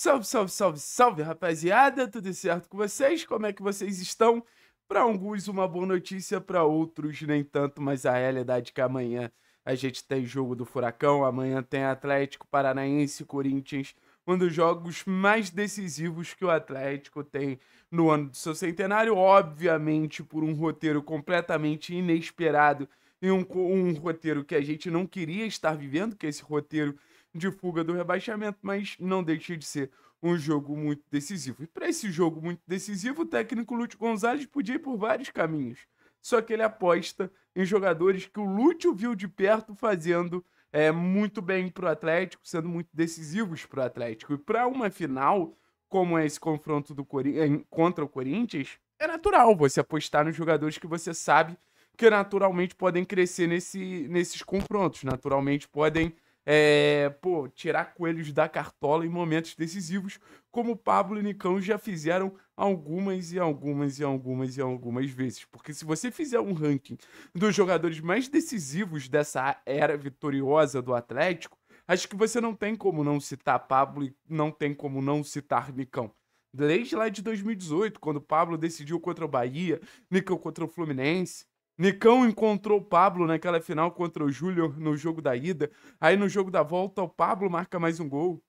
Salve, salve, salve, salve, rapaziada! Tudo certo com vocês? Como é que vocês estão? Para alguns, uma boa notícia, para outros, nem tanto, mas a realidade é que amanhã a gente tem jogo do Furacão, amanhã tem Atlético Paranaense, Corinthians, um dos jogos mais decisivos que o Atlético tem no ano do seu centenário, obviamente por um roteiro completamente inesperado e um, um roteiro que a gente não queria estar vivendo, que esse roteiro de fuga do rebaixamento, mas não deixa de ser um jogo muito decisivo. E para esse jogo muito decisivo, o técnico Lúcio Gonzalez podia ir por vários caminhos. Só que ele aposta em jogadores que o Lúcio viu de perto fazendo é, muito bem para o Atlético, sendo muito decisivos para o Atlético. E para uma final, como é esse confronto do Cori contra o Corinthians, é natural você apostar nos jogadores que você sabe que naturalmente podem crescer nesse, nesses confrontos, naturalmente podem é, pô, tirar coelhos da cartola em momentos decisivos, como Pablo e Nicão já fizeram algumas e algumas e algumas e algumas vezes. Porque se você fizer um ranking dos jogadores mais decisivos dessa era vitoriosa do Atlético, acho que você não tem como não citar Pablo e não tem como não citar Nicão. Desde lá de 2018, quando Pablo decidiu contra o Bahia, Nicão contra o Fluminense, Nicão encontrou o Pablo naquela final contra o Júlio no jogo da ida. Aí no jogo da volta, o Pablo marca mais um gol.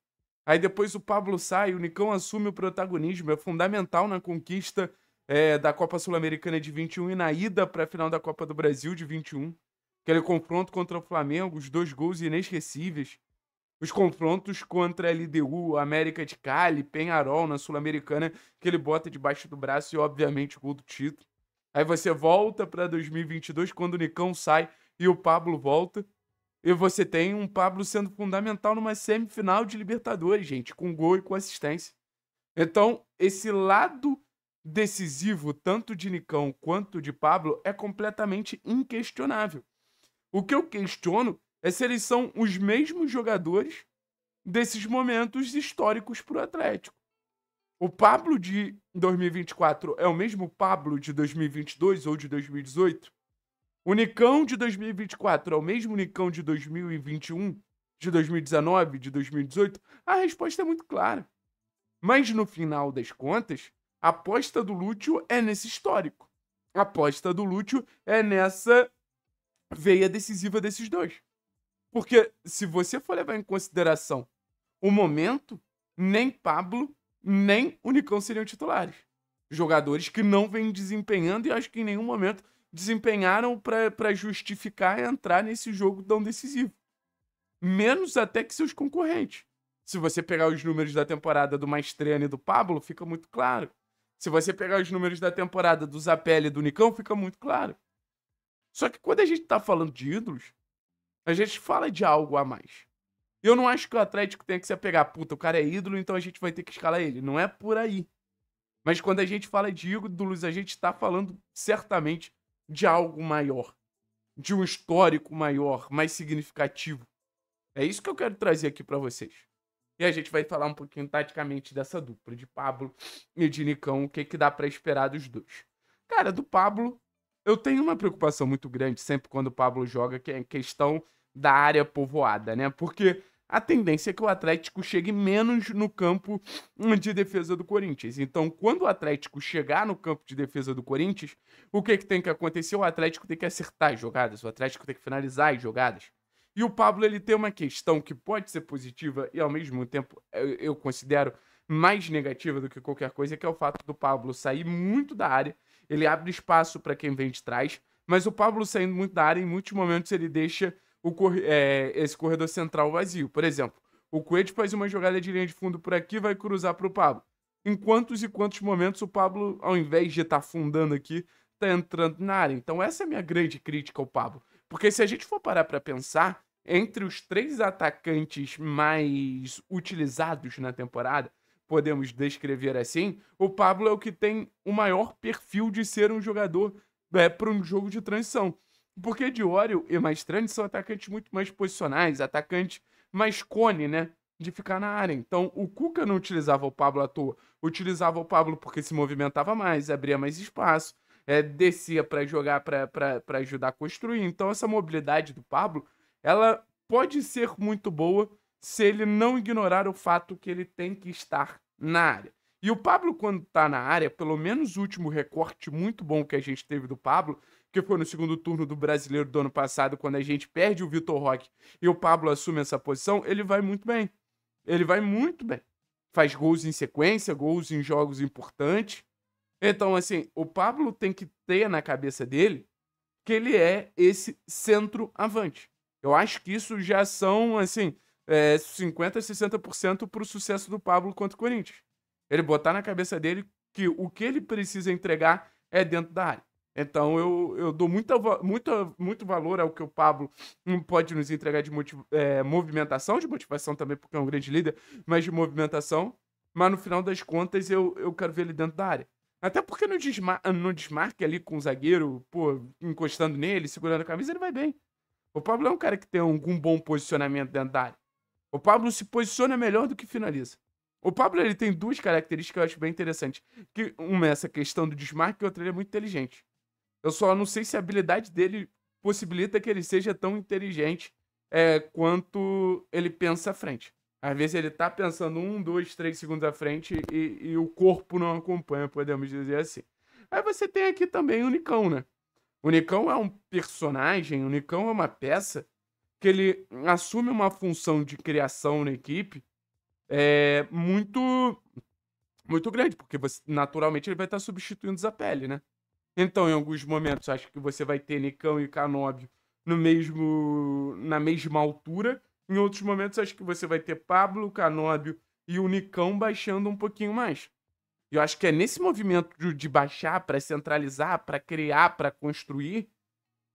Aí depois o Pablo sai, o Nicão assume o protagonismo. É fundamental na conquista é, da Copa Sul-Americana de 21 e na ida para a final da Copa do Brasil de 21. Aquele confronto contra o Flamengo, os dois gols inesquecíveis. Os confrontos contra a LDU, América de Cali, Penharol na Sul-Americana, que ele bota debaixo do braço e, obviamente, o gol do título. Aí você volta para 2022 quando o Nicão sai e o Pablo volta. E você tem um Pablo sendo fundamental numa semifinal de Libertadores, gente, com gol e com assistência. Então, esse lado decisivo, tanto de Nicão quanto de Pablo, é completamente inquestionável. O que eu questiono é se eles são os mesmos jogadores desses momentos históricos para o Atlético. O Pablo de 2024 é o mesmo Pablo de 2022 ou de 2018? O Nicão de 2024 é o mesmo Nicão de 2021, de 2019, de 2018? A resposta é muito clara. Mas no final das contas, a aposta do Lúcio é nesse histórico. A aposta do Lúcio é nessa veia decisiva desses dois. Porque se você for levar em consideração o momento, nem Pablo nem o Nicão seriam titulares. Jogadores que não vêm desempenhando e acho que em nenhum momento desempenharam para justificar entrar nesse jogo tão decisivo. Menos até que seus concorrentes. Se você pegar os números da temporada do Maestrane e do Pablo, fica muito claro. Se você pegar os números da temporada do Zapelli e do Nicão, fica muito claro. Só que quando a gente tá falando de ídolos, a gente fala de algo a mais eu não acho que o Atlético tenha que se apegar. Puta, o cara é ídolo, então a gente vai ter que escalar ele. Não é por aí. Mas quando a gente fala de ídolos, a gente está falando certamente de algo maior. De um histórico maior, mais significativo. É isso que eu quero trazer aqui para vocês. E a gente vai falar um pouquinho taticamente dessa dupla, de Pablo e de Nicão, o que, que dá para esperar dos dois. Cara, do Pablo, eu tenho uma preocupação muito grande sempre quando o Pablo joga, que é a questão da área povoada, né? Porque a tendência é que o Atlético chegue menos no campo de defesa do Corinthians. Então, quando o Atlético chegar no campo de defesa do Corinthians, o que, que tem que acontecer? O Atlético tem que acertar as jogadas, o Atlético tem que finalizar as jogadas. E o Pablo ele tem uma questão que pode ser positiva e ao mesmo tempo eu considero mais negativa do que qualquer coisa, que é o fato do Pablo sair muito da área. Ele abre espaço para quem vem de trás, mas o Pablo saindo muito da área, em muitos momentos ele deixa corre, é, esse corredor central vazio. Por exemplo, o Coelho faz uma jogada de linha de fundo por aqui vai cruzar para o Pablo. Em quantos e quantos momentos o Pablo, ao invés de estar tá afundando aqui, está entrando na área. Então essa é a minha grande crítica ao Pablo. Porque se a gente for parar para pensar, entre os três atacantes mais utilizados na temporada, podemos descrever assim, o Pablo é o que tem o maior perfil de ser um jogador é, para um jogo de transição. Porque Diório e Maestrani são atacantes muito mais posicionais, atacantes mais cone, né? De ficar na área. Então, o Cuca não utilizava o Pablo à toa. Utilizava o Pablo porque se movimentava mais, abria mais espaço, é, descia para jogar, para ajudar a construir. Então, essa mobilidade do Pablo, ela pode ser muito boa se ele não ignorar o fato que ele tem que estar na área. E o Pablo, quando tá na área, pelo menos o último recorte muito bom que a gente teve do Pablo, que foi no segundo turno do brasileiro do ano passado, quando a gente perde o Vitor Roque e o Pablo assume essa posição, ele vai muito bem. Ele vai muito bem. Faz gols em sequência, gols em jogos importantes. Então, assim, o Pablo tem que ter na cabeça dele que ele é esse centroavante. Eu acho que isso já são, assim, é, 50%, 60% para o sucesso do Pablo contra o Corinthians. Ele botar na cabeça dele que o que ele precisa entregar é dentro da área. Então eu, eu dou muita, muita, muito valor ao que o Pablo hum, pode nos entregar de motiv, é, movimentação, de motivação também, porque é um grande líder, mas de movimentação. Mas no final das contas eu, eu quero ver ele dentro da área. Até porque no, desmar no desmarque ali com o zagueiro, pô, encostando nele, segurando a camisa, ele vai bem. O Pablo é um cara que tem algum bom posicionamento dentro da área. O Pablo se posiciona melhor do que finaliza. O Pablo ele tem duas características que eu acho bem interessantes. Que uma é essa questão do desmarque e outra ele é muito inteligente. Eu só não sei se a habilidade dele possibilita que ele seja tão inteligente é, quanto ele pensa à frente. Às vezes ele tá pensando um, dois, três segundos à frente e, e o corpo não acompanha, podemos dizer assim. Aí você tem aqui também o Nicão, né? O Nicão é um personagem, o Nicão é uma peça que ele assume uma função de criação na equipe é muito muito grande, porque você, naturalmente ele vai estar substituindo a pele, né? Então, em alguns momentos, acho que você vai ter Nicão e Canóbio no mesmo na mesma altura. Em outros momentos, acho que você vai ter Pablo, Canóbio e o Nicão baixando um pouquinho mais. E eu acho que é nesse movimento de, de baixar para centralizar, para criar, para construir,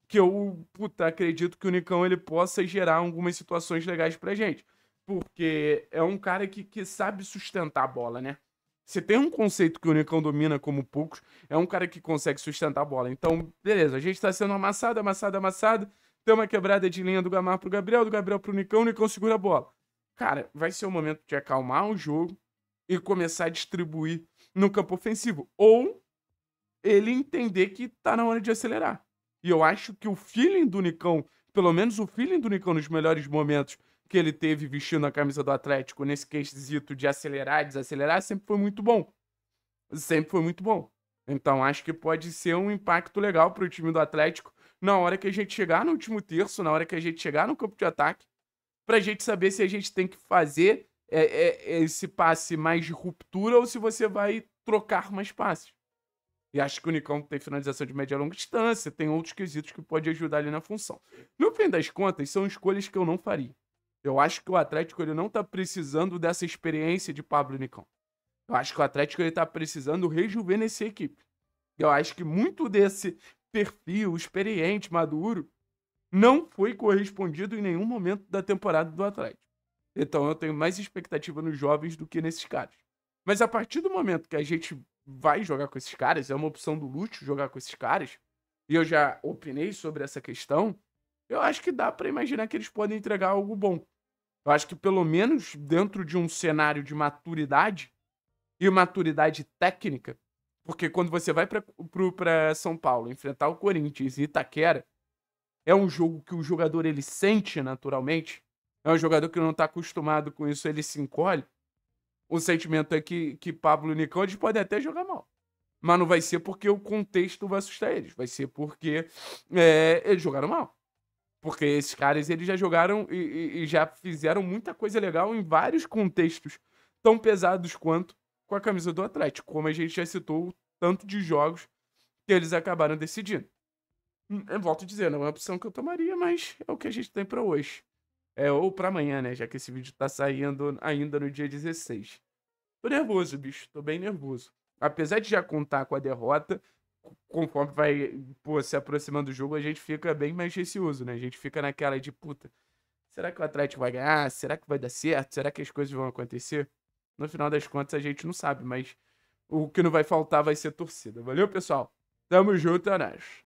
que eu, puta, acredito que o Nicão ele possa gerar algumas situações legais pra gente porque é um cara que, que sabe sustentar a bola, né? Você tem um conceito que o Unicão domina como poucos, é um cara que consegue sustentar a bola. Então, beleza, a gente tá sendo amassado, amassado, amassado. Tem uma quebrada de linha do Gamar pro Gabriel, do Gabriel pro Unicão, o Unicão segura a bola. Cara, vai ser o momento de acalmar o jogo e começar a distribuir no campo ofensivo. Ou ele entender que tá na hora de acelerar. E eu acho que o feeling do Unicão, pelo menos o feeling do Unicão nos melhores momentos, que ele teve vestindo a camisa do Atlético nesse quesito de acelerar e desacelerar sempre foi muito bom. Sempre foi muito bom. Então acho que pode ser um impacto legal para o time do Atlético na hora que a gente chegar no último terço, na hora que a gente chegar no campo de ataque, para a gente saber se a gente tem que fazer é, é, esse passe mais de ruptura ou se você vai trocar mais passes. E acho que o Nicão tem finalização de média e longa distância, tem outros quesitos que pode ajudar ali na função. No fim das contas, são escolhas que eu não faria. Eu acho que o Atlético ele não está precisando dessa experiência de Pablo Nicão. Eu acho que o Atlético ele tá precisando rejuvenescer a equipe. Eu acho que muito desse perfil experiente, maduro, não foi correspondido em nenhum momento da temporada do Atlético. Então eu tenho mais expectativa nos jovens do que nesses caras. Mas a partir do momento que a gente vai jogar com esses caras, é uma opção do Lúcio jogar com esses caras, e eu já opinei sobre essa questão, eu acho que dá para imaginar que eles podem entregar algo bom. Eu acho que pelo menos dentro de um cenário de maturidade e maturidade técnica, porque quando você vai para São Paulo enfrentar o Corinthians e Itaquera, é um jogo que o jogador ele sente naturalmente. É um jogador que não está acostumado com isso, ele se encolhe. O sentimento é que, que Pablo e eles podem até jogar mal. Mas não vai ser porque o contexto vai assustar eles. Vai ser porque é, eles jogaram mal. Porque esses caras, eles já jogaram e, e, e já fizeram muita coisa legal em vários contextos tão pesados quanto com a camisa do Atlético, como a gente já citou o tanto de jogos que eles acabaram decidindo. Hum, eu volto a dizer, não é uma opção que eu tomaria, mas é o que a gente tem para hoje. É, ou para amanhã, né? Já que esse vídeo tá saindo ainda no dia 16. Tô nervoso, bicho. Tô bem nervoso. Apesar de já contar com a derrota, conforme vai pô, se aproximando do jogo, a gente fica bem mais receoso, né? A gente fica naquela de puta. Será que o Atlético vai ganhar? Será que vai dar certo? Será que as coisas vão acontecer? No final das contas, a gente não sabe, mas o que não vai faltar vai ser torcida. Valeu, pessoal? Tamo junto, é nóis.